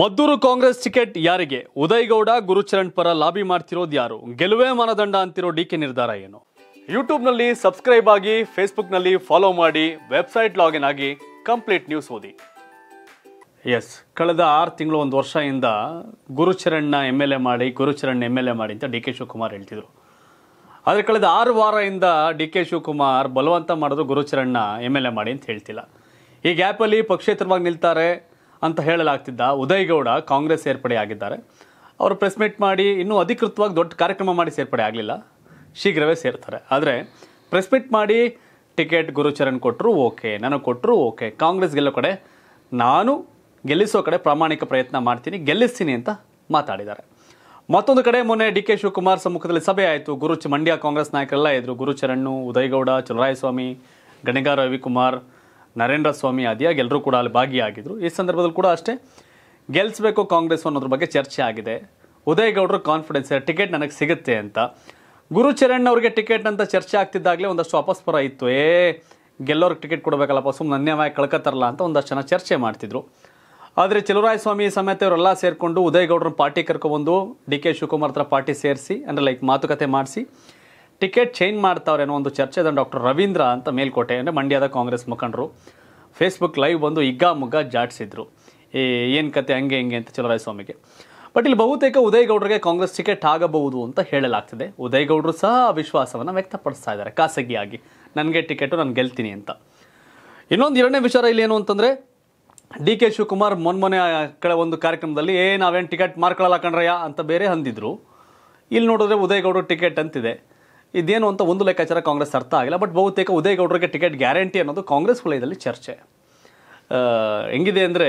Maddur Congress ticket ಯಾರಿಗೆ ಉದಯಗೌಡ ಗುರುಚರಣ್ ಪರ lobby ಮಾಡ್ತಿರೋದು ಯಾರು ಗೆಲುವೇ ಮಾನದಂಡ ಅಂತಿರೋ ಡಿ ಕೆ ನಿರ್ಧಾರ ಏನು ಯೂಟ್ಯೂಬ್ನಲ್ಲಿ ಸಬ್ಸ್ಕ್ರೈಬ್ ಆಗಿ ಫೇಸ್ಬುಕ್ನಲ್ಲಿ ಫಾಲೋ ಮಾಡಿ ವೆಬ್ಸೈಟ್ ಲಾಗಿನ್ ಆಗಿ ಕಂಪ್ಲೀಟ್ ನ್ಯೂಸ್ ಓದಿ ಎಸ್ ಕಳೆದ ಆರು ತಿಂಗಳು ಒಂದು ವರ್ಷದಿಂದ ಗುರುಚರಣ್ನ ಎಮ್ ಎಲ್ ಎ ಮಾಡಿ ಗುರುಚರಣ್ ಎಮ್ ಎಲ್ ಎ ಮಾಡಿ ಅಂತ ಡಿ ಕೆ ಶಿವಕುಮಾರ್ ಹೇಳ್ತಿದ್ರು ಆದರೆ ಕಳೆದ ಆರು ವಾರದಿಂದ ಡಿ ಕೆ ಶಿವಕುಮಾರ್ ಬಲವಂತ ಮಾಡೋದು ಗುರುಚರಣ್ನ ಎಮ್ ಎಲ್ ಎ ಮಾಡಿ ಅಂತ ಹೇಳ್ತಿಲ್ಲ ಈ ಗ್ಯಾಪಲ್ಲಿ ಪಕ್ಷೇತರವಾಗಿ ನಿಲ್ತಾರೆ ಅಂತ ಹೇಳಲಾಗ್ತಿದ್ದ ಉದಯಗೌಡ ಕಾಂಗ್ರೆಸ್ ಆಗಿದ್ದಾರೆ ಅವರು ಪ್ರೆಸ್ ಮೀಟ್ ಮಾಡಿ ಇನ್ನೂ ಅಧಿಕೃತವಾಗಿ ದೊಡ್ಡ ಕಾರ್ಯಕ್ರಮ ಮಾಡಿ ಸೇರ್ಪಡೆ ಆಗಲಿಲ್ಲ ಶೀಘ್ರವೇ ಸೇರ್ತಾರೆ ಆದರೆ ಪ್ರೆಸ್ ಮೀಟ್ ಮಾಡಿ ಟಿಕೆಟ್ ಗುರುಚರಣ್ ಕೊಟ್ಟರು ಓಕೆ ನನಗೆ ಕೊಟ್ಟರು ಓಕೆ ಕಾಂಗ್ರೆಸ್ ಗೆಲ್ಲೋ ಕಡೆ ನಾನು ಗೆಲ್ಲಿಸೋ ಕಡೆ ಪ್ರಾಮಾಣಿಕ ಪ್ರಯತ್ನ ಮಾಡ್ತೀನಿ ಗೆಲ್ಲಿಸ್ತೀನಿ ಅಂತ ಮಾತಾಡಿದ್ದಾರೆ ಮತ್ತೊಂದು ಕಡೆ ಮೊನ್ನೆ ಡಿ ಕೆ ಶಿವಕುಮಾರ್ ಸಮ್ಮುಖದಲ್ಲಿ ಸಭೆ ಆಯಿತು ಗುರು ಮಂಡ್ಯ ಕಾಂಗ್ರೆಸ್ ನಾಯಕರೆಲ್ಲ ಇದ್ದರು ಗುರುಚರಣ್ಣು ಉದಯಗೌಡ ಚಲರಾಯಸ್ವಾಮಿ ಗಣಿಗಾರ ರವಿಕುಮಾರ್ ನರೇಂದ್ರ ಸ್ವಾಮಿ ಆದಿಯಾಗಿ ಎಲ್ಲರೂ ಕೂಡ ಅಲ್ಲಿ ಭಾಗಿಯಾಗಿದ್ದರು ಈ ಸಂದರ್ಭದಲ್ಲಿ ಕೂಡ ಅಷ್ಟೇ ಗೆಲ್ಲಿಸಬೇಕು ಕಾಂಗ್ರೆಸ್ ಅನ್ನೋದ್ರ ಬಗ್ಗೆ ಚರ್ಚೆ ಆಗಿದೆ ಉದಯ್ ಗೌಡ್ರ ಕಾನ್ಫಿಡೆನ್ಸ್ ಟಿಕೆಟ್ ನನಗೆ ಸಿಗುತ್ತೆ ಅಂತ ಗುರುಚರಣ್ ಅವರಿಗೆ ಟಿಕೆಟ್ ಅಂತ ಚರ್ಚೆ ಆಗ್ತಿದ್ದಾಗಲೇ ಒಂದಷ್ಟು ಅಪಸ್ಪರ ಇತ್ತು ಏ ಗೆಲ್ಲೋರ್ಗೆ ಟಿಕೆಟ್ ಕೊಡಬೇಕಲ್ಲಪ್ಪ ಸುಮ್ಮನೆ ನನ್ಯವಾಗಿ ಕಳ್ಕೊತಾರಲ್ಲ ಅಂತ ಒಂದಷ್ಟು ಜನ ಚರ್ಚೆ ಮಾಡ್ತಿದ್ರು ಆದರೆ ಸ್ವಾಮಿ ಸಮೇತ ಇವರೆಲ್ಲ ಸೇರಿಕೊಂಡು ಉದಯ್ ಗೌಡ್ರನ್ನ ಪಾರ್ಟಿ ಕರ್ಕೊಬಂದು ಡಿ ಕೆ ಶಿವಕುಮಾರ್ ಹತ್ರ ಪಾರ್ಟಿ ಸೇರಿಸಿ ಅಂದರೆ ಲೈಕ್ ಮಾತುಕತೆ ಮಾಡಿಸಿ ಟಿಕೆಟ್ ಚೇಂಜ್ ಮಾಡ್ತಾವ್ರೆ ಅನ್ನೋ ಒಂದು ಚರ್ಚೆ ಇದೆ ಡಾಕ್ಟರ್ ರವೀಂದ್ರ ಅಂತ ಮೇಲ್ಕೋಟೆ ಅಂದರೆ ಮಂಡ್ಯದ ಕಾಂಗ್ರೆಸ್ ಮುಖಂಡರು ಫೇಸ್ಬುಕ್ ಲೈವ್ ಬಂದು ಮುಗ್ಗ ಜಾಡಿಸಿದ್ರು ಏ ಏನು ಕತೆ ಹಂಗೆ ಹಿಂಗೆ ಅಂತ ಚಲರಾಯಸ್ವಾಮಿಗೆ ಬಟ್ ಇಲ್ಲಿ ಬಹುತೇಕ ಉದಯಗೌಡರಿಗೆ ಕಾಂಗ್ರೆಸ್ ಟಿಕೆಟ್ ಆಗಬಹುದು ಅಂತ ಹೇಳಲಾಗ್ತಿದೆ ಉದಯಗೌಡರು ಸಹ ವಿಶ್ವಾಸವನ್ನು ವ್ಯಕ್ತಪಡಿಸ್ತಾ ಇದ್ದಾರೆ ಖಾಸಗಿಯಾಗಿ ನನಗೆ ಟಿಕೆಟು ನಾನು ಗೆಲ್ತೀನಿ ಅಂತ ಇನ್ನೊಂದು ಎರಡನೇ ವಿಚಾರ ಇಲ್ಲಿ ಏನು ಅಂತಂದರೆ ಡಿ ಕೆ ಶಿವಕುಮಾರ್ ಮೊನ್ಮೊನೆ ಕಡೆ ಒಂದು ಕಾರ್ಯಕ್ರಮದಲ್ಲಿ ಏ ನಾವೇನು ಟಿಕೆಟ್ ಮಾರ್ಕೊಳ್ಳಲ್ಲ ಕಣ್ರಯ್ಯ ಅಂತ ಬೇರೆ ಅಂದಿದ್ರು ಇಲ್ಲಿ ನೋಡಿದ್ರೆ ಉದಯಗೌಡರು ಟಿಕೆಟ್ ಅಂತಿದೆ ಇದೇನು ಅಂತ ಒಂದು ಲೆಕ್ಕಾಚಾರ ಕಾಂಗ್ರೆಸ್ ಅರ್ಥ ಆಗಿಲ್ಲ ಬಟ್ ಬಹುತೇಕ ಗೌಡರಿಗೆ ಟಿಕೆಟ್ ಗ್ಯಾರಂಟಿ ಅನ್ನೋದು ಕಾಂಗ್ರೆಸ್ ವಲಯದಲ್ಲಿ ಚರ್ಚೆ ಹೆಂಗಿದೆ ಅಂದರೆ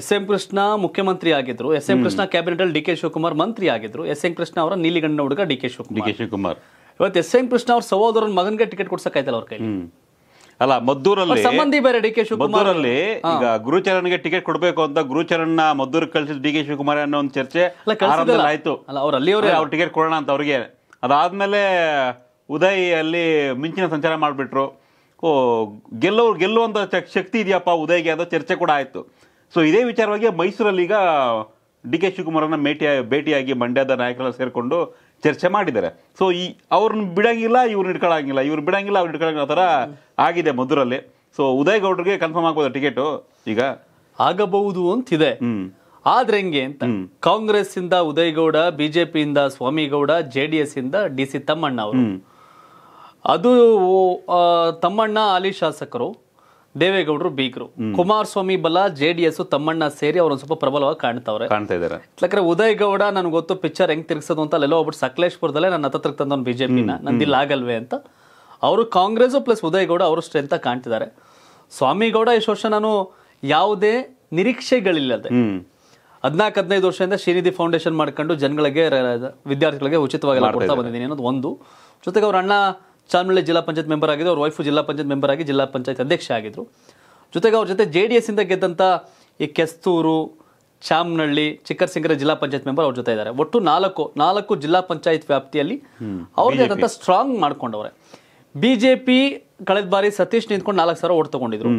ಎಸ್ ಎಂ ಕೃಷ್ಣ ಮುಖ್ಯಮಂತ್ರಿ ಆಗಿದ್ರು ಎಸ್ ಎಂ ಕೃಷ್ಣ ಅಲ್ಲಿ ಡಿ ಕೆ ಶಿವಕುಮಾರ್ ಮಂತ್ರಿ ಆಗಿದ್ರು ಎಸ್ ಎಂ ಕೃಷ್ಣ ಅವರ ನೀಲಿಗಣ್ಣ ಹುಡುಗ D K Shivakumar D K Shivakumar ಇವತ್ತು ಎಸ್ ಎಂ ಕೃಷ್ಣ ಅವ್ರ ಸಹೋದರನ ಮಗನಿಗೆ ಟಿಕೆಟ್ ಕೊಡ್ಸಕ್ಕಾಯ್ತಲ್ಲ ಅವ್ರ ಕೈಲಿ ಅಲ್ಲ ಮದ್ದೂರಲ್ಲಿ ಸಂಬಂಧಿ ಬೇರೆ ಡಿ ಕೆ ಶಿವಕುಮಾರ್ ಈಗ ಗುರುಚರಣ್ಗೆ ಟಿಕೆಟ್ ಕೊಡಬೇಕು ಅಂತ ಗುರುಚರಣ್ನ ಮದ್ದೂರ್ ಕಳಿಸಿ ಡಿ ಕೆ ಶಿವಕುಮಾರ್ ಅನ್ನೋ ಒಂದು ಚರ್ಚೆ ಆಯ್ತು ಅಲ್ಲ ಅವ್ರಲ್ಲಿ ಅವ್ರಿಗೆ ಅವ್ರು ಟಿಕೆಟ್ ಕೊಡೋಣ ಅಂತ ಅವ್ರಿಗೆ ಅದಾದಮೇಲೆ ಉದಯ್ ಅಲ್ಲಿ ಮಿಂಚಿನ ಸಂಚಾರ ಮಾಡಿಬಿಟ್ರು ಓ ಗೆಲ್ಲೋ ಗೆಲ್ಲುವಂಥ ಶಕ್ತಿ ಇದೆಯಪ್ಪ ಉದಯ್ಗೆ ಅಂತ ಚರ್ಚೆ ಕೂಡ ಆಯಿತು ಸೊ ಇದೇ ವಿಚಾರವಾಗಿ ಈಗ ಡಿ ಕೆ ಶಿವಕುಮಾರನ್ನ ಭೇಟಿ ಭೇಟಿಯಾಗಿ ಮಂಡ್ಯದ ನಾಯಕರೆಲ್ಲ ಸೇರಿಕೊಂಡು ಚರ್ಚೆ ಮಾಡಿದ್ದಾರೆ ಸೊ ಈ ಅವ್ರನ್ನ ಬಿಡಂಗಿಲ್ಲ ಇವ್ರನ್ನ ಇಟ್ಕೊಳ್ಳಂಗಿಲ್ಲ ಇವ್ರು ಬಿಡಂಗಿಲ್ಲ ಅವ್ರು ಇಟ್ಕೊಳ್ಳಂಗಿಲ್ಲ ಆ ಥರ ಆಗಿದೆ ಮಧುರಲ್ಲಿ ಸೊ ಉದಯ್ ಗೌಡ್ರಿಗೆ ಕನ್ಫರ್ಮ್ ಆಗ್ಬೋದು ಟಿಕೆಟು ಈಗ ಆಗಬಹುದು ಅಂತಿದೆ ಹ್ಞೂ ಆದ್ರೆ ಹೆಂಗೆ ಅಂತ ಕಾಂಗ್ರೆಸ್ ಇಂದ ಉದಯಗೌಡ ಗೌಡ ಬಿಜೆಪಿಯಿಂದ ಸ್ವಾಮಿಗೌಡ ಜೆ ಡಿ ಎಸ್ ಇಂದ ಡಿ ಸಿ ತಮ್ಮಣ್ಣ ಅವರು ಅದು ತಮ್ಮಣ್ಣ ಹಾಲಿ ಶಾಸಕರು ದೇವೇಗೌಡರು ಬೀಗರು ಕುಮಾರಸ್ವಾಮಿ ಬಲ ಜೆ ಡಿ ಎಸ್ ತಮ್ಮಣ್ಣ ಸೇರಿ ಅವ್ರ ಸ್ವಲ್ಪ ಪ್ರಬಲವಾಗಿ ಕಾಣ್ತಾವ್ರೆ ಕಾಣ್ತಾ ಇದಾರೆ ಇಟ್ಲಕ್ರೆ ಗೌಡ ನನ್ಗೆ ಗೊತ್ತು ಪಿಕ್ಚರ್ ಹೆಂಗ್ ತಿರ್ಗಿಸೋದು ಅಂತ ಅಲ್ಲೆಲ್ಲ ಒಬ್ಬರು ಸಕಲೇಶ್ಪುರದಲ್ಲೇ ನನ್ನ ಹತ್ರ ತಂದವನು ಬಿಜೆಪಿನ ನಂದಿಲ್ ಆಗಲ್ವೇ ಅಂತ ಅವರು ಕಾಂಗ್ರೆಸ್ ಪ್ಲಸ್ ಉದಯ್ ಗೌಡ ಅವರು ಸ್ಟ್ರೆಂತ್ ಕಾಣ್ತಿದ್ದಾರೆ ಸ್ವಾಮಿಗೌಡ ಇಷ್ಟು ವರ್ಷ ನಾನು ಯಾವುದೇ ನಿರೀಕ್ಷೆಗಳಿಲ್ಲದೆ ಹದಿನಾಲ್ಕು ಹದಿನೈದು ವರ್ಷದಿಂದ ಶ್ರೀನಿಧಿ ಫೌಂಡೇಶನ್ ಮಾಡ್ಕೊಂಡು ಜನಗಳಿಗೆ ವಿದ್ಯಾರ್ಥಿಗಳಿಗೆ ಉಚಿತವಾಗಿ ಕೊಡ್ತಾ ಬಂದಿದ್ದೀನಿ ಅನ್ನೋದು ಒಂದು ಜೊತೆಗೆ ಅವ್ರ ಅಣ್ಣ ಚಾಮನಳ್ಳಿ ಜಿಲ್ಲಾ ಪಂಚಾಯತ್ ಮೆಂಬರ್ ಆಗಿದ್ದು ಅವ್ರ ವೈಫು ಜಿಲ್ಲಾ ಪಂಚಾಯತ್ ಮೆಂಬರ್ ಆಗಿ ಜಿಲ್ಲಾ ಪಂಚಾಯತ್ ಅಧ್ಯಕ್ಷ ಆಗಿದ್ದರು ಜೊತೆಗೆ ಅವ್ರ ಜೊತೆ ಜೆ ಡಿ ಇಂದ ಗೆದ್ದಂಥ ಈ ಕೆಸ್ತೂರು ಚಾಮನಹಳ್ಳಿ ಸಿಂಗರ ಜಿಲ್ಲಾ ಪಂಚಾಯತ್ ಮೆಂಬರ್ ಅವ್ರ ಜೊತೆ ಇದ್ದಾರೆ ಒಟ್ಟು ನಾಲ್ಕು ನಾಲ್ಕು ಜಿಲ್ಲಾ ಪಂಚಾಯತ್ ವ್ಯಾಪ್ತಿಯಲ್ಲಿ ಅವ್ರಿಗೆ ಆದಂಥ ಸ್ಟ್ರಾಂಗ್ ಮಾಡ್ಕೊಂಡವ್ರೆ ಬಿ ಜೆ ಪಿ ಕಳೆದ ಬಾರಿ ಸತೀಶ್ ನಿಂತ್ಕೊಂಡು ನಾಲ್ಕು ಸಾವಿರ ಓಟ್ ತಗೊಂಡಿದ್ರು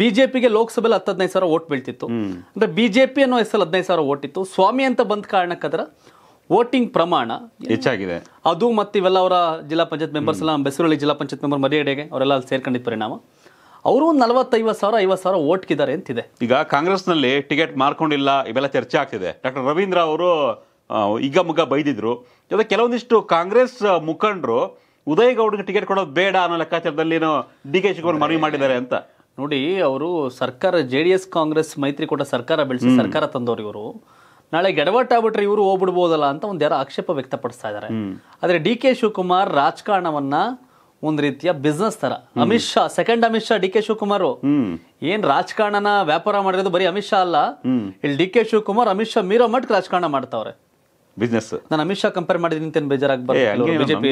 ಬಿಜೆಪಿಗೆ ಲೋಕಸಭೆಯಲ್ಲಿ ಹತ್ತು ಹದಿನೈದು ಸಾವಿರ ಓಟ್ ಬೀಳ್ತಿತ್ತು ಅಂದ್ರೆ ಬಿಜೆಪಿ ಅನ್ನೋ ಹೆಸರು ಹದಿನೈದು ಸಾವಿರ ಓಟ್ ಇತ್ತು ಸ್ವಾಮಿ ಅಂತ ಬಂದ ಕಾರಣಕ್ಕದ್ರ ವೋಟಿಂಗ್ ಪ್ರಮಾಣ ಹೆಚ್ಚಾಗಿದೆ ಅದು ಮತ್ತೆ ಇವೆಲ್ಲ ಅವರ ಜಿಲ್ಲಾ ಪಂಚಾಯತ್ ಮೆಂಬರ್ಸ್ ಎಲ್ಲ ಬೆಸರಳ್ಳಿ ಜಿಲ್ಲಾ ಪಂಚಾಯತ್ ಮೆಂಬರ್ ಮರಿಯಡೆಗೆ ಅವರೆಲ್ಲ ಅಲ್ಲಿ ಸೇರ್ಕೊಂಡಿದ್ದ ಪರಿಣಾಮ ಅವರು ನಲವತ್ತೈವತ್ತು ಸಾವಿರ ಐವತ್ತು ಸಾವಿರ ಓಟ್ಗಿದ್ದಾರೆ ಅಂತಿದೆ ಈಗ ಕಾಂಗ್ರೆಸ್ ನಲ್ಲಿ ಟಿಕೆಟ್ ಮಾರ್ಕೊಂಡಿಲ್ಲ ಇವೆಲ್ಲ ಚರ್ಚೆ ಆಗ್ತಿದೆ ಡಾಕ್ಟರ್ ರವೀಂದ್ರ ಅವರು ಈಗ ಮುಗ ಬೈದಿದ್ರು ಕೆಲವೊಂದಿಷ್ಟು ಕಾಂಗ್ರೆಸ್ ಮುಖಂಡರು ಉದಯ್ ಗೌಡ್ಗೆ ಟಿಕೆಟ್ ಕೊಡೋದು ಬೇಡ ಅನ್ನೋ ಲೆಕ್ಕಾಚಾರದಲ್ಲಿ ಡಿ ಕೆ ಶಿವಕುಮಾರ್ ಮನವಿ ಮಾಡಿದ್ದಾರೆ ಅಂತ ನೋಡಿ ಅವರು ಸರ್ಕಾರ ಜೆ ಡಿ ಎಸ್ ಕಾಂಗ್ರೆಸ್ ಸರ್ಕಾರ ಬೆಳೆಸಿ ಸರ್ಕಾರ ತಂದವರು ಇವರು ನಾಳೆ ಆಗ್ಬಿಟ್ರೆ ಇವರು ಹೋಗ್ಬಿಡ್ಬೋದಲ್ಲ ಅಂತ ಒಂದು ಯಾರು ಆಕ್ಷೇಪ ವ್ಯಕ್ತಪಡಿಸ್ತಾ ಇದ್ದಾರೆ ಆದರೆ ಡಿ ಕೆ ಶಿವಕುಮಾರ್ ರಾಜಕಾರಣವನ್ನ ಒಂದ್ ರೀತಿಯ ಬಿಸ್ನೆಸ್ ತರ Amit Shah second Amit Shah D K Shivakumar ಏನ್ ರಾಜಕಾರಣನ ವ್ಯಾಪಾರ ಮಾಡಿರೋದು ಬರೀ ಅಮಿತ್ ಶಾ ಅಲ್ಲ ಇಲ್ಲಿ ಡಿ ಕೆ ಶಿವಕುಮಾರ್ ಅಮಿತ್ ಶಾ ಮೀರೋ ಮಟ್ಟ ರಾಜಕಾರಣ ಮಾಡ್ತಾವ್ರೆ ಬಿಸ್ನೆಸ್ ನಾನು ಅಮಿತ್ ಶಾ ಕಂಪೇರ್ ಮಾಡಿದೀನಿ ಅಂತ ಬೇಜಾರಾಗಬಾರ್ದು ಬಿಜೆಪಿ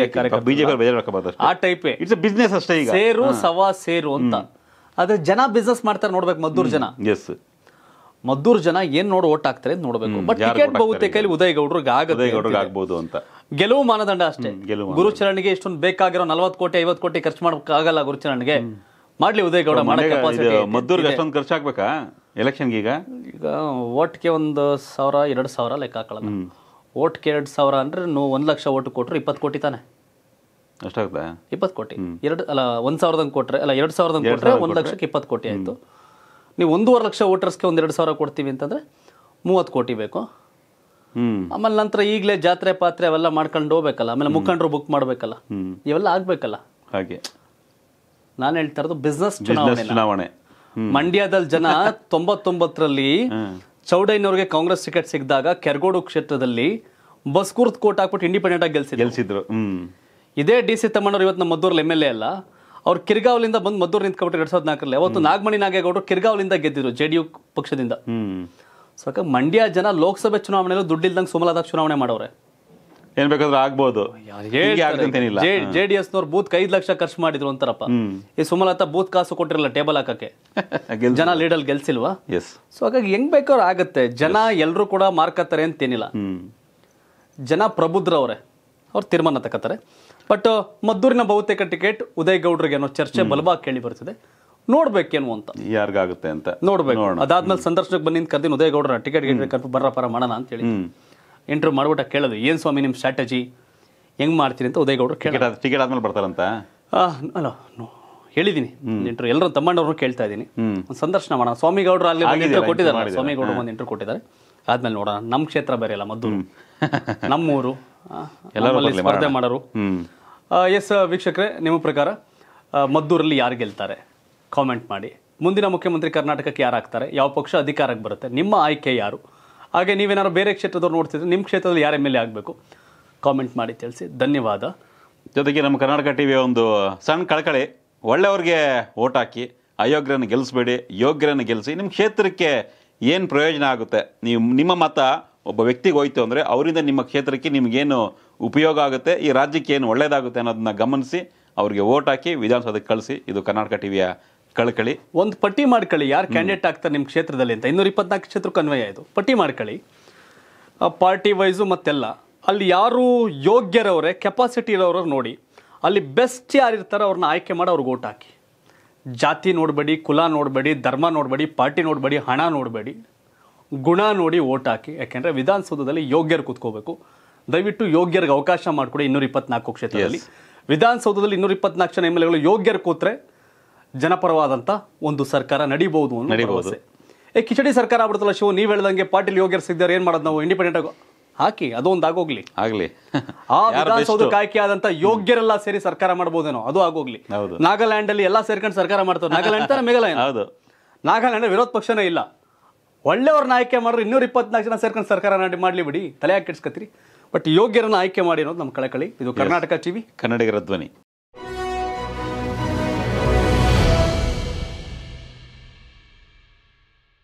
ಬಿಜೆಪಿ ಬೇಜಾರಾಗಬಾರ್ದು ಆ ಟೈಪೇ ಇಟ್ಸ್ ಬಿಸ್ನೆಸ್ ಅಷ್ಟೇ ಈಗ ಸೇರು ಸವಾ ಸೇರು ಅಂತ ಆದರೆ ಜನ ಬಿಸ್ನೆಸ್ ಮಾಡ್ತಾರೆ ನೋಡ್ಬೇಕು ಮದ್ದೂರು ಜನ ಎಸ್ ಮದ್ದೂರು ಜನ ಏನ್ ನೋಡಿ ಓಟ್ ಹಾಕ್ತಾರೆ ನೋಡಬೇಕು ಬಟ್ ಟಿಕೆಟ್ ಬಹುತೇಕಲ್ಲಿ ಉದಯ್ ಗೌಡ್ರಿಗೆ ಆಗದೆ ಆಗ್ಬೋದು ಅಂತ ಗೆಲುವು ಮಾನದಂಡ ಅಷ್ಟೇ ಗುರುಚರಣೆಗೆ ಇಷ್ಟೊಂದು ಬೇಕಾಗಿರೋ ನಲ್ವತ್ತು ಕೋಟಿ ಐವತ್ತು ಕೋಟಿ ಖರ್ಚು ಮಾಡೋಕ್ಕಾಗಲ್ಲ ಗುರುಚರಣೆಗೆ ಮಾಡ್ಲಿ ಉದಯ ಗೌಡ ಮದ್ದೂರ್ಗೆ ಅಷ್ಟೊಂದು ಖರ್ಚಾಗ್ಬೇಕಾ ಎಲೆಕ್ಷನ್ಗೆ ಈಗ ಈಗ ಒಟ್ಟಿಗೆ ಒಂದು ಸಾವಿರ ಎರಡು ಸಾವಿರ ಲೆಕ್ಕ ಹಾಕೊಳ್ಳೋಣ ಓಟ್ಗೆ ಎರಡು ಸಾವಿರ ಅಂದರೆ ನೀವು ಒಂದು ಲಕ್ಷ ಓಟು ಕೊಟ್ಟರು ಇಪ್ಪತ್ತು ಕೋಟಿ ತಾನೆ ಎಷ್ಟಾಗುತ್ತೆ ಇಪ್ಪತ್ತು ಕೋಟಿ ಎರಡು ಅಲ್ಲ ಒಂದು ಸಾವಿರದಂಗೆ ಕೊಟ್ಟರೆ ಅಲ್ಲ ಎರಡು ಸಾವಿರದಂಗೆ ಕೊಟ್ಟರೆ ಒಂದು ಲಕ್ಷಕ್ಕೆ ಇಪ್ಪತ್ತು ಕೋಟಿ ಆಯಿತು ನೀವು ಒಂದೂವರೆ ಲಕ್ಷ ವೋಟರ್ಸ್ಗೆ ಒಂದು ಎರಡು ಸಾವಿರ ಕೊಡ್ತೀವಿ ಅಂತಂದರೆ ಮೂವತ್ತು ಕೋಟಿ ಬೇಕು ಆಮೇಲೆ ನಂತರ ಈಗಲೇ ಜಾತ್ರೆ ಪಾತ್ರೆ ಅವೆಲ್ಲ ಮಾಡ್ಕೊಂಡು ಹೋಗ್ಬೇಕಲ್ಲ ಆಮೇಲೆ ಮುಖಂಡರು ಬುಕ್ ಮಾಡಬೇಕಲ್ಲ ಇವೆಲ್ಲ ಆಗಬೇಕಲ್ಲ ಹಾಗೆ ನಾನು ಹೇಳ್ತಾ ಇರೋದು ಬಿಸ್ನೆಸ್ ಚುನಾವಣೆ ಮಂಡ್ಯದಲ್ಲಿ ಜನ ತೊಂಬತ್ತೊಂಬತ್ತರಲ್ಲಿ ಚೌಡಯ್ಯನವ್ರಿಗೆ ಕಾಂಗ್ರೆಸ್ ಟಿಕೆಟ್ ಸಿಕ್ಕಿದಾಗ ಕೆರಗೋಡು ಕ್ಷೇತ್ರದಲ್ಲಿ ಬಸ್ಕೂರ್ತ್ ಕೋಟ್ ಹಾಕ್ಬಿಟ್ಟು ಇಂಡಿಪೆಂಡೆಂಟ್ ಆಗಿ ಗೆಲ್ಸಿದ್ರು ಗೆಲ್ಸಿದ್ರು ಹ್ಮ್ ಇದೇ ಡಿ ಸಿ ತಮ್ಮಣ್ಣವ್ರು ಇವತ್ತು ನಮ್ಮ ಮದ್ದೂರ್ ಎಮ್ ಎಲ್ ಎ ಅಲ್ಲ ಅವ್ರು ಕಿರ್ಗಾವ್ಲಿಂದ ಬಂದು ಮದ್ದೂರ್ ನಿಂತ್ಕೊಬಿಟ್ಟು ಎರಡ್ ಸಾವಿರದ ನಾಲ್ಕರಲ್ಲಿ ಅವತ್ತು ನಾಗಮಣಿ ನಾಗೇಗೌಡರು ಕಿರ್ಗಾವ್ಲಿಂದ ಗೆದ್ದಿದ್ರು ಜೆ ಡಿ ಯು ಪಕ್ಷದಿಂದ ಹ್ಮ್ ಮಂಡ್ಯ ಜನ ಲೋಕಸಭೆ ಚುನಾವಣೆಯಲ್ಲೂ ದುಡ್ಡಿಲ್ದಂಗೆ ಸುಮಲಾದಾಗ ಚುನಾವಣೆ ಮಾಡೋರೆ ಏನ್ ಬೇಕಾದ್ರೂ ಆಗ್ಬೋದು ಜೆ ಡಿ ಎಸ್ ನವ್ರು ಬೂತ್ ಐದು ಲಕ್ಷ ಖರ್ಚು ಮಾಡಿದ್ರು ಅಂತಾರಪ್ಪ ಈ ಸುಮಲತಾ ಬೂತ್ ಕಾಸು ಕೊಟ್ಟಿರಲ್ಲ ಟೇಬಲ್ ಹಾಕಕ್ಕೆ ಜನ ಲೀಡಲ್ ಗೆಲ್ಸಿಲ್ವಾ ಎಸ್ ಸೊ ಹಾಗಾಗಿ ಹೆಂಗ್ ಬೇಕಾದ್ರೂ ಆಗತ್ತೆ ಜನ ಎಲ್ಲರೂ ಕೂಡ ಮಾರ್ಕತ್ತಾರೆ ಅಂತೇನಿಲ್ಲ ಜನ ಪ್ರಬುದ್ರವ್ರೆ ಅವ್ರ ತೀರ್ಮಾನ ತಕ್ಕತ್ತಾರೆ ಬಟ್ ಮದ್ದೂರಿನ ಬಹುತೇಕ ಟಿಕೆಟ್ ಉದಯ್ ಗೌಡ್ರಿಗೆ ಅನ್ನೋ ಚರ್ಚೆ ಬಲಭಾಗ ಕೇಳಿ ಬರ್ತದೆ ನೋಡ್ಬೇಕೇನು ಅಂತ ಯಾರಿಗಾಗುತ್ತೆ ಅಂತ ನೋಡ್ಬೇಕು ಅದಾದ್ಮೇಲೆ ಸಂದರ್ಶನಕ್ಕೆ ಬಂದಿಂದ ಕರ್ದಿನ ಉದಯ್ ಗೌಡ್ರ ಟಿಕೆಟ್ ಟಿಕೆಟ್ ಕನ್ಫರ್ಮ್ ಮಾಡೋಣ ಅಂತ ಹೇಳಿ ಇಂಟರ್ವ್ಯೂ ಮಾಡ್ಬಿಟ್ಟ ಕೇಳೋದು ಏನು ಸ್ವಾಮಿ ನಿಮ್ಮ ಸ್ಟ್ರಾಟಜಿ ಹೆಂಗೆ ಮಾಡ್ತೀನಿ ಅಂತ ಉದಯಗೌಡರು ಟಿಕೆಟ್ ಟಿಕೆಟ್ ಆದ್ಮೇಲೆ ಬರ್ತಾರಂತ ಅಲ್ಲ ಹೇಳಿದ್ದೀನಿ ಇಂಟರ್ವ್ಯೂ ಎಲ್ಲರೂ ತಮ್ಮಣ್ಣವ್ರು ಕೇಳ್ತಾ ಇದ್ದೀನಿ ಒಂದು ಸಂದರ್ಶನ ಮಾಡೋಣ ಸ್ವಾಮಿಗೌಡರು ಅಲ್ಲಿ ಇಂಟರ್ವ್ಯೂ ಕೊಟ್ಟಿದ್ದಾರೆ ಸ್ವಾಮಿಗೌಡರು ಒಂದು ಇಂಟರ್ವ್ಯೂ ಕೊಟ್ಟಿದ್ದಾರೆ ಆದ್ಮೇಲೆ ನೋಡೋಣ ನಮ್ಮ ಕ್ಷೇತ್ರ ಬೇರೆ ಅಲ್ಲ ಮದ್ದೂರು ನಮ್ಮೂರು ಎಲ್ಲರಲ್ಲಿ ಸ್ಪರ್ಧೆ ಮಾಡೋರು ಎಸ್ ವೀಕ್ಷಕರೇ ನಿಮ್ಮ ಪ್ರಕಾರ ಮದ್ದೂರಲ್ಲಿ ಯಾರು ಗೆಲ್ತಾರೆ ಕಾಮೆಂಟ್ ಮಾಡಿ ಮುಂದಿನ ಮುಖ್ಯಮಂತ್ರಿ ಕರ್ನಾಟಕಕ್ಕೆ ಯಾರು ಆಗ್ತಾರೆ ಯಾವ ಪಕ್ಷ ಅಧಿಕಾರಕ್ಕೆ ಬರುತ್ತೆ ನಿಮ್ಮ ಆಯ್ಕೆ ಯಾರು ಹಾಗೆ ನೀವೇನಾದ್ರು ಬೇರೆ ಕ್ಷೇತ್ರದವ್ರು ನೋಡ್ತಿದ್ರೆ ನಿಮ್ಮ ಕ್ಷೇತ್ರದಲ್ಲಿ ಯಾರ ಎಮ್ ಎಲ್ ಎ ಆಗಬೇಕು ಕಾಮೆಂಟ್ ಮಾಡಿ ತಿಳಿಸಿ ಧನ್ಯವಾದ ಜೊತೆಗೆ ನಮ್ಮ ಕರ್ನಾಟಕ ಟಿ ವಿಯ ಒಂದು ಸಣ್ಣ ಕಳಕಳಿ ಒಳ್ಳೆಯವ್ರಿಗೆ ಓಟ್ ಹಾಕಿ ಅಯೋಗ್ಯರನ್ನು ಗೆಲ್ಲಿಸ್ಬೇಡಿ ಯೋಗ್ಯರನ್ನು ಗೆಲ್ಲಿಸಿ ನಿಮ್ಮ ಕ್ಷೇತ್ರಕ್ಕೆ ಏನು ಪ್ರಯೋಜನ ಆಗುತ್ತೆ ನೀವು ನಿಮ್ಮ ಮತ ಒಬ್ಬ ವ್ಯಕ್ತಿಗೆ ಹೋಯ್ತು ಅಂದರೆ ಅವರಿಂದ ನಿಮ್ಮ ಕ್ಷೇತ್ರಕ್ಕೆ ನಿಮಗೇನು ಉಪಯೋಗ ಆಗುತ್ತೆ ಈ ರಾಜ್ಯಕ್ಕೆ ಏನು ಒಳ್ಳೆಯದಾಗುತ್ತೆ ಅನ್ನೋದನ್ನ ಗಮನಿಸಿ ಅವರಿಗೆ ಓಟ್ ಹಾಕಿ ವಿಧಾನಸೌಧಕ್ಕೆ ಕಳಿಸಿ ಇದು ಕರ್ನಾಟಕ ಟಿವಿಯ ಕಳ್ಕಳಿ ಒಂದು ಪಟ್ಟಿ ಮಾಡ್ಕೊಳ್ಳಿ ಯಾರು ಕ್ಯಾಂಡಿಡೇಟ್ ಆಗ್ತಾರೆ ನಿಮ್ಮ ಕ್ಷೇತ್ರದಲ್ಲಿ ಅಂತ ಇನ್ನೂರ ಇಪ್ಪತ್ನಾಲ್ಕು ಕ್ಷೇತ್ರಕ್ಕೆ ಕನ್ವಯ ಆಯಿತು ಪಟ್ಟಿ ಮಾಡ್ಕೊಳ್ಳಿ ಪಾರ್ಟಿ ವೈಸು ಮತ್ತೆಲ್ಲ ಅಲ್ಲಿ ಯಾರು ಯೋಗ್ಯರವರೇ ಕೆಪಾಸಿಟಿ ಇರೋರು ನೋಡಿ ಅಲ್ಲಿ ಬೆಸ್ಟ್ ಯಾರು ಇರ್ತಾರೋ ಅವ್ರನ್ನ ಆಯ್ಕೆ ಮಾಡಿ ಅವ್ರಿಗೆ ಓಟ್ ಹಾಕಿ ಜಾತಿ ನೋಡಬೇಡಿ ಕುಲ ನೋಡಬೇಡಿ ಧರ್ಮ ನೋಡಬೇಡಿ ಪಾರ್ಟಿ ನೋಡಬೇಡಿ ಹಣ ನೋಡಬೇಡಿ ಗುಣ ನೋಡಿ ಓಟ್ ಹಾಕಿ ಯಾಕೆಂದರೆ ವಿಧಾನಸೌಧದಲ್ಲಿ ಯೋಗ್ಯರು ಕೂತ್ಕೋಬೇಕು ದಯವಿಟ್ಟು ಯೋಗ್ಯರಿಗೆ ಅವಕಾಶ ಮಾಡಿಕೊಡಿ ಇನ್ನೂರ ಇಪ್ಪತ್ನಾಲ್ಕು ಕ್ಷೇತ್ರದಲ್ಲಿ ವಿಧಾನಸೌಧದಲ್ಲಿ ಇನ್ನೂರ ಇಪ್ಪತ್ನಾಲ್ಕು ಜನ ಎಮ್ ಎಲ್ ಎಗಳು ಯೋಗ್ಯರು ಕೂತ್ರೆ ಜನಪರವಾದಂತ ಒಂದು ಸರ್ಕಾರ ನಡೀಬಹುದು ನಡೀಬಹುದು ಏ ಕಿಚಡಿ ಸರ್ಕಾರ ಆಗ್ಬಿಡ್ತಲ್ಲ ಶಿವ ನೀವ್ ಹೇಳ್ದಂಗೆ ಪಾಟೀಲ್ ಯೋಗ್ಯರ್ ಸಿದ್ದಾರೆ ಏನ್ ಮಾಡೋದು ನಾವು ಇಂಡಿಪೆಂಡೆಂಟ್ ಆಗಿ ಹಾಕಿ ಅದೊಂದು ಆಗೋಗ್ಲಿ ಆಗ್ಲಿ ಆ ವಿಧಾನಸೌಧಕ್ಕೆ ಆಯ್ಕೆ ಆದಂತ ಯೋಗ್ಯರೆಲ್ಲ ಸೇರಿ ಸರ್ಕಾರ ಮಾಡಬಹುದೇನೋ ಅದು ಆಗೋಗ್ಲಿ ನಾಗಾಲ್ಯಾಂಡ್ ಅಲ್ಲಿ ಎಲ್ಲಾ ಸೇರ್ಕೊಂಡು ಸರ್ಕಾರ ಮಾಡ್ತಾರೆ ನಾಗಾಲ್ಯಾಂಡ್ ತರ ಮೇಘಾಲಯ ಹೌದು ನಾಗಾಲ್ಯಾಂಡ್ ವಿರೋಧ ಪಕ್ಷನೇ ಇಲ್ಲ ಒಳ್ಳೆಯವ್ರನ್ನ ಆಯ್ಕೆ ಮಾಡ್ರಿ ಇನ್ನೂರ ಇಪ್ಪತ್ನಾಲ್ಕು ಜನ ಸೇರ್ಕೊಂಡು ಸರ್ಕಾರ ಮಾಡ್ಲಿ ಬಿಡಿ ತಲೆ ಹಾಕಿಡ್ಸ್ಕತ್ರಿ ಬಟ್ ಯೋಗ್ಯರನ್ನ ಆಯ್ಕೆ ಮಾಡಿ ಅನ್ನೋದು ನಮ್ಮ ಕಳಕಳಿ ಇದು ಕರ್ನಾಟಕ ಟಿವಿ ಕನ್ನಡಿಗರ ಧ್ವನಿ